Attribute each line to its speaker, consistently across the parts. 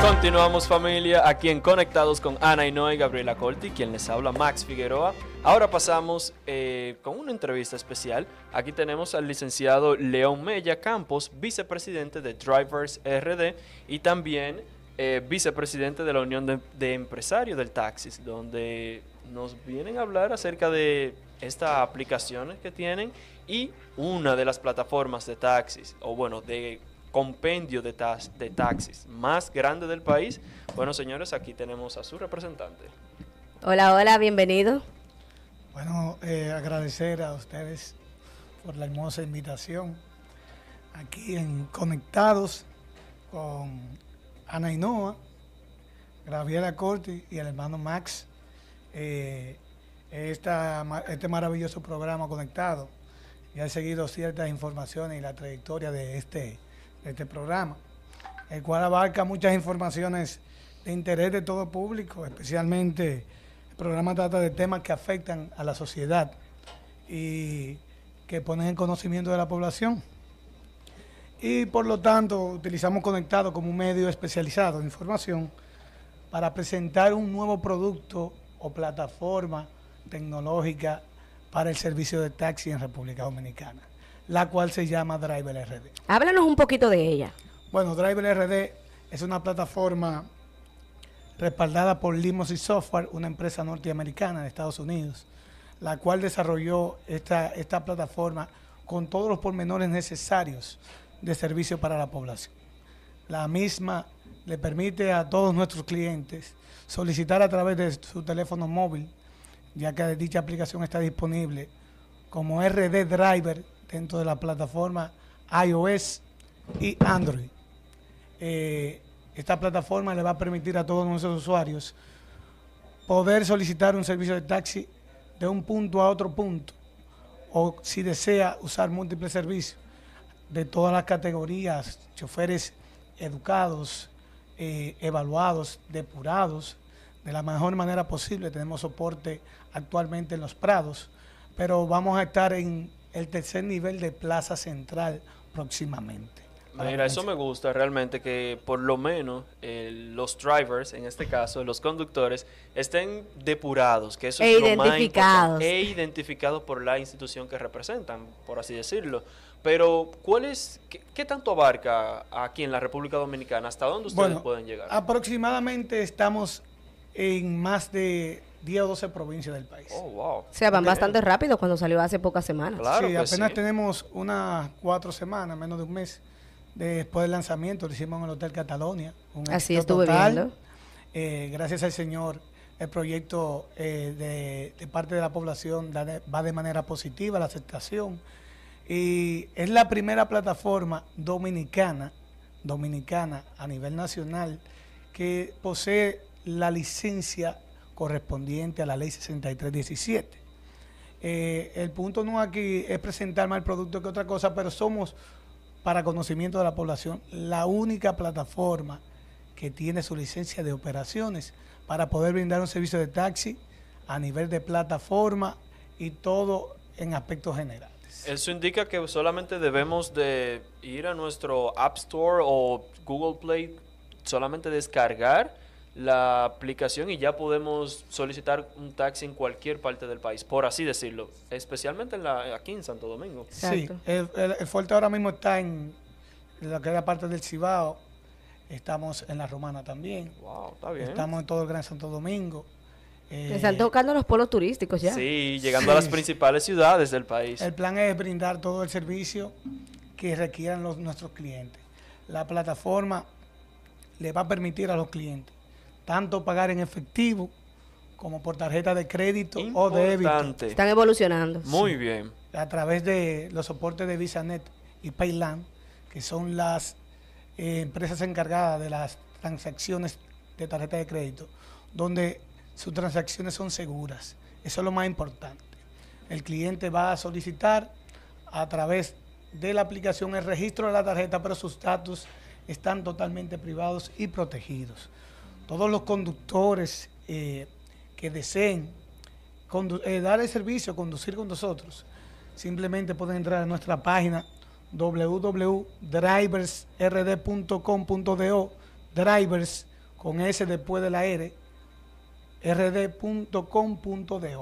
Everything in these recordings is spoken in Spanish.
Speaker 1: Continuamos familia, aquí en Conectados con Ana Hinoy, Gabriela Colti, quien les habla Max Figueroa. Ahora pasamos eh, con una entrevista especial. Aquí tenemos al licenciado León Mella Campos, vicepresidente de Drivers RD y también eh, vicepresidente de la Unión de, de Empresarios del Taxis, donde nos vienen a hablar acerca de estas aplicaciones que tienen y una de las plataformas de taxis, o bueno, de compendio de, taxis más grande del país. Bueno, señores, aquí tenemos a su representante.
Speaker 2: Hola, hola, bienvenido. Bueno, eh, agradecer a ustedes por la hermosa invitación aquí en Conectados con Ana Inoa, Gabriela Corti y el hermano Max. Eh, este maravilloso programa Conectado y ha seguido ciertas informaciones y la trayectoria de este este programa, el cual abarca muchas informaciones de interés de todo público, especialmente el programa trata de temas que afectan a la sociedad y que ponen en conocimiento de la población. Y por lo tanto utilizamos Conectado como un medio especializado de información para presentar un nuevo producto o plataforma tecnológica para el servicio de taxi en República Dominicana la cual se llama Driver RD. Háblanos un poquito de ella. Bueno, Driver RD es una plataforma respaldada por Limos y Software, una empresa norteamericana de Estados Unidos, la cual desarrolló esta, esta plataforma con todos los pormenores necesarios de servicio para la población. La misma le permite a todos nuestros clientes solicitar a través de su teléfono móvil, ya que dicha aplicación está disponible como RD Driver dentro de la plataforma iOS y Android. Eh, esta plataforma le va a permitir a todos nuestros usuarios poder solicitar un servicio de taxi de un punto a otro punto o si desea usar múltiples servicios de todas las categorías, choferes educados, eh, evaluados, depurados de la mejor manera posible. Tenemos soporte actualmente en los prados, pero vamos a estar en el tercer nivel de Plaza Central próximamente.
Speaker 1: Mira, eso me gusta realmente que por lo menos eh, los drivers, en este caso, los conductores, estén depurados, que eso es e lo más importante, e identificados por la institución que representan, por así decirlo. Pero, ¿cuál es, qué, tanto abarca aquí en la
Speaker 2: República Dominicana? ¿Hasta dónde ustedes pueden llegar? Aproximadamente estamos en más de 10 o 12 provincias del país. Oh, o sea, van bastante rápido cuando salió hace pocas semanas. sí, apenas tenemos unas cuatro semanas, menos de un mes después del lanzamiento. Lo hicimos en el Hotel Catalonia. Así estuve total. Eh, gracias al Señor, el proyecto eh, de, parte de la población va de manera positiva, la aceptación. Y es la primera plataforma dominicana, dominicana a nivel nacional, que posee la licencia correspondiente a la ley 6317. Eh, el punto no aquí es presentar más el producto que otra cosa, pero somos, para conocimiento de la población, la única plataforma que tiene su licencia de operaciones para poder brindar un servicio de taxi a nivel de plataforma y todo en aspectos generales.
Speaker 1: Eso indica que solamente debemos de ir a nuestro App Store o Google Play, solamente descargar la aplicación y ya podemos solicitar un taxi en cualquier parte del país, por así decirlo, especialmente la, aquí en Santo Domingo. Sí,
Speaker 2: el, fuerte ahora mismo está en que la parte del Cibao, estamos en la Romana también. Wow, está bien. Estamos en todo el Gran Santo Domingo. Eh, están tocando los polos turísticos ya. Sí, llegando a las
Speaker 1: principales ciudades del país. El
Speaker 2: plan es brindar todo el servicio que requieran los, nuestros clientes. La plataforma le va a permitir a los clientes tanto pagar en efectivo como por tarjeta de crédito o débito. Están evolucionando. Muy bien. A través de los soportes de VisaNet y Payland, que son las eh, empresas encargadas de las transacciones de tarjeta de crédito, donde sus transacciones son seguras. Eso es lo más importante. El cliente va a solicitar a través de la aplicación el registro de la tarjeta, pero sus datos están totalmente privados y protegidos todos los conductores eh, que deseen eh, dar el servicio, conducir con nosotros, simplemente pueden entrar a nuestra página www.driversrd.com.do drivers con S después de la R rd.com.do er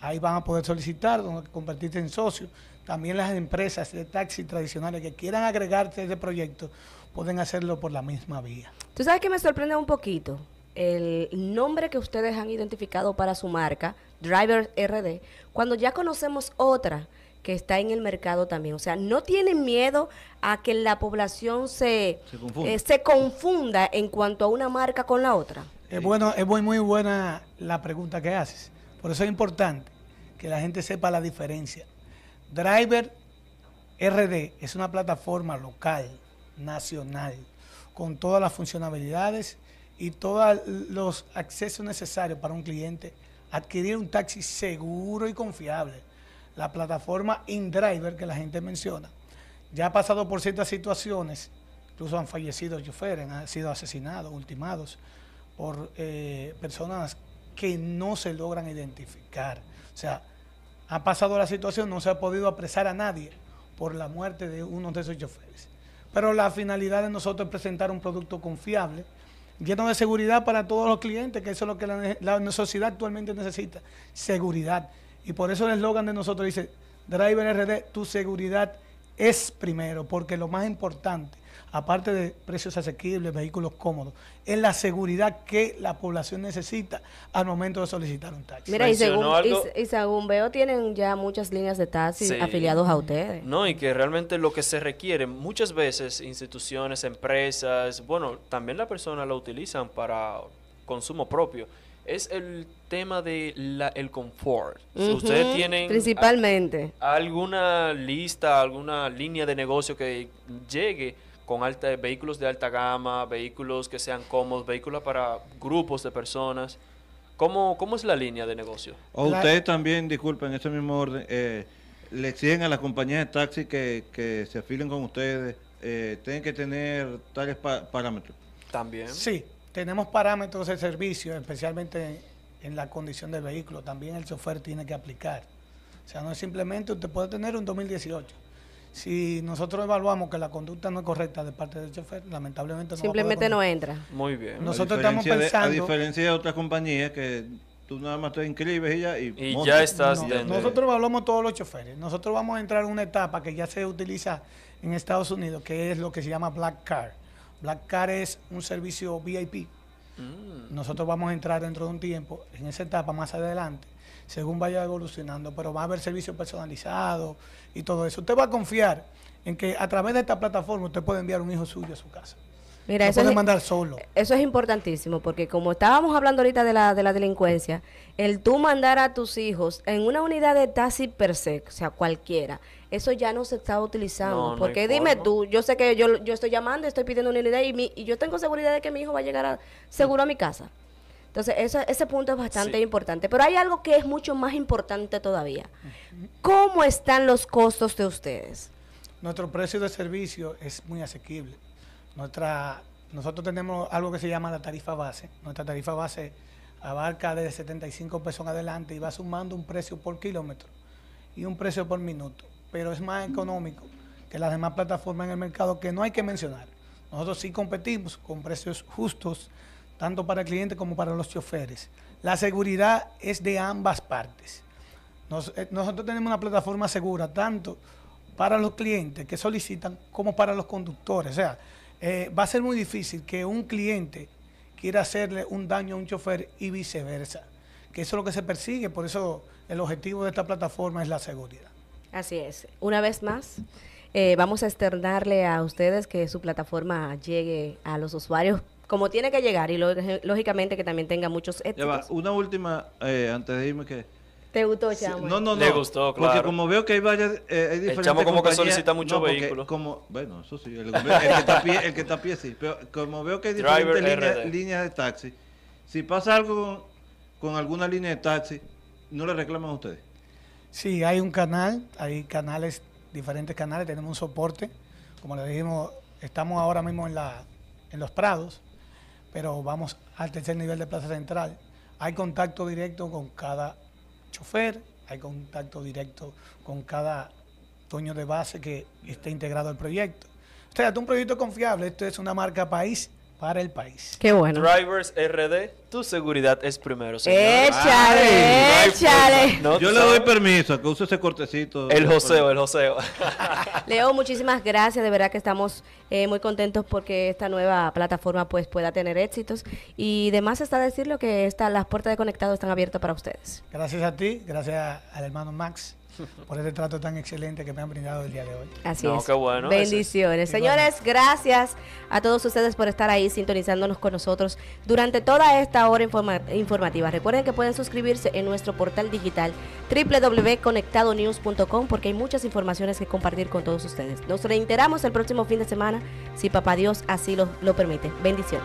Speaker 2: ahí van a poder solicitar convertirse en socio también las empresas de taxi tradicionales que quieran agregarse a este proyecto pueden hacerlo por la misma vía.
Speaker 3: Tú sabes que me sorprende un poquito el nombre que ustedes han identificado para su marca, Driver RD, cuando ya conocemos otra que está en el mercado también. O sea, no tienen miedo a que la población se, eh, se, confunda. en cuanto a una marca con la otra.
Speaker 2: Es, bueno, es muy, muy buena la pregunta que haces. Por eso es importante que la gente sepa la diferencia. Driver RD es una plataforma local nacional, con todas las funcionalidades y todos los accesos necesarios para un cliente adquirir un taxi seguro y confiable. La plataforma InDriver que la gente menciona ya ha pasado por ciertas situaciones, incluso han fallecido choferes, han sido asesinados, ultimados por eh, personas que no se logran identificar. O sea, ha pasado la situación, no se ha podido apresar a nadie por la muerte de uno de esos choferes. Pero la finalidad de nosotros es presentar un producto confiable, lleno de seguridad para todos los clientes, que eso es lo que la, sociedad actualmente necesita, seguridad. Y por eso el eslogan de nosotros dice, Driver RD, tu seguridad es primero, porque lo más importante, aparte de precios asequibles, vehículos cómodos, es la seguridad que la población necesita al momento de solicitar un taxi. Mira, y según,
Speaker 3: veo, tienen ya muchas líneas de taxi afiliados a ustedes.
Speaker 1: No, y que realmente lo que se requiere, muchas veces instituciones, empresas, bueno, también la persona la utilizan para consumo propio es el tema de el confort. si ustedes tienen principalmente alguna lista, alguna línea de negocio que llegue con alta, vehículos de alta gama, vehículos que sean cómodos, vehículos para grupos de personas. ¿Cómo, cómo es la línea de negocio? O ustedes también, disculpen, en ese mismo orden, eh, le exigen a las compañías de taxi que, que se afilen con ustedes, eh, tienen que tener tales parámetros. También. Sí,
Speaker 2: tenemos parámetros de servicio, especialmente en la condición del vehículo. También el chofer tiene que aplicar. O sea, no es simplemente usted puede tener un 2018. Si nosotros evaluamos que la conducta no es correcta de parte del chofer, lamentablemente no Simplemente no entra. Muy bien.
Speaker 1: Nosotros estamos pensando. a diferencia de otras compañías que tú nada más te inscribes y ya. Y, ya estás Nosotros
Speaker 2: evaluamos todos los choferes. Nosotros vamos a entrar en una etapa que ya se utiliza en Estados Unidos, que es lo que se llama Black Card. Black Card es un servicio VIP. Mm. Nosotros vamos a entrar dentro de un tiempo, en esa etapa más adelante, según vaya evolucionando, pero va a haber servicios personalizados y todo eso. Usted va a confiar en que a través de esta plataforma usted puede enviar un hijo suyo a su casa.
Speaker 3: Mira, eso es, mandar solo. Eso es importantísimo, porque como estábamos hablando ahorita de la, de la delincuencia, el tú mandar a tus hijos en una unidad de taxi per se, o sea, cualquiera, eso ya no se está utilizando. porque dime tú, yo sé que yo, estoy llamando, estoy pidiendo una unidad y, y yo tengo seguridad de que mi hijo va a llegar seguro a mi casa. Entonces, ese punto es bastante importante. Pero hay algo que es mucho más importante todavía. ¿Cómo están los costos de ustedes?
Speaker 2: Nuestro precio de servicio es muy asequible. Nuestra, nosotros tenemos algo que se llama la tarifa base. Nuestra tarifa base abarca desde 75 pesos en adelante y va sumando un precio por kilómetro y un precio por minuto, pero es más económico que las demás plataformas en el mercado que no hay que mencionar. Nosotros sí competimos con precios justos, tanto para el cliente como para los choferes. La seguridad es de ambas partes. Eh, nosotros tenemos una plataforma segura, tanto para los clientes que solicitan como para los conductores. O sea, eh, va a ser muy difícil que un cliente quiera hacerle un daño a un chofer y viceversa. Que eso es lo que se persigue, por eso el objetivo de esta plataforma es la seguridad.
Speaker 3: Así es. Una vez más, eh, vamos a externarle a ustedes que su plataforma llegue a los usuarios como tiene que llegar y lógicamente que también tenga muchos éxitos.
Speaker 1: una última, eh, antes de irme que
Speaker 3: ¿Te gustó, Chamo? No, no, no.
Speaker 1: Le gustó, claro. Porque como veo que hay varias. Eh, hay diferentes como que solicita muchos vehículos. Como, bueno, eso sí. El, que está pie, el que está pie sí. Pero como veo que hay diferentes líneas, de taxi, si pasa algo con, alguna línea de taxi, ¿no le reclaman a ustedes?
Speaker 2: Sí, hay un canal, hay canales, diferentes canales, tenemos un soporte. Como le dijimos, estamos ahora mismo en, la, en los Prados, pero vamos al tercer nivel de Plaza Central. Hay contacto directo con cada chofer, hay contacto directo con cada dueño de base que esté integrado al proyecto. O sea, es un proyecto confiable, esto es una marca país para el país. Qué bueno.
Speaker 1: Drivers RD, tu seguridad es primero, Échale, échale. Yo le doy permiso que use ese cortecito. El joseo, el joseo.
Speaker 3: Leo, muchísimas gracias. De verdad que estamos eh, muy contentos porque esta nueva plataforma pues pueda tener éxitos. Y demás está decirlo que está, las puertas de Conectado están abiertas para ustedes.
Speaker 2: Gracias a ti, gracias al hermano Max por este trato tan excelente que me han brindado el día de hoy. Así es. Qué bueno. Bendiciones. Señores,
Speaker 3: gracias a todos ustedes por estar ahí sintonizándonos con nosotros durante toda esta hora informativa. Recuerden que pueden suscribirse en nuestro portal digital www.conectadonews.com porque hay muchas informaciones que compartir con todos ustedes. Nos reiteramos el próximo fin de semana, si papá Dios así lo, permite. Bendiciones.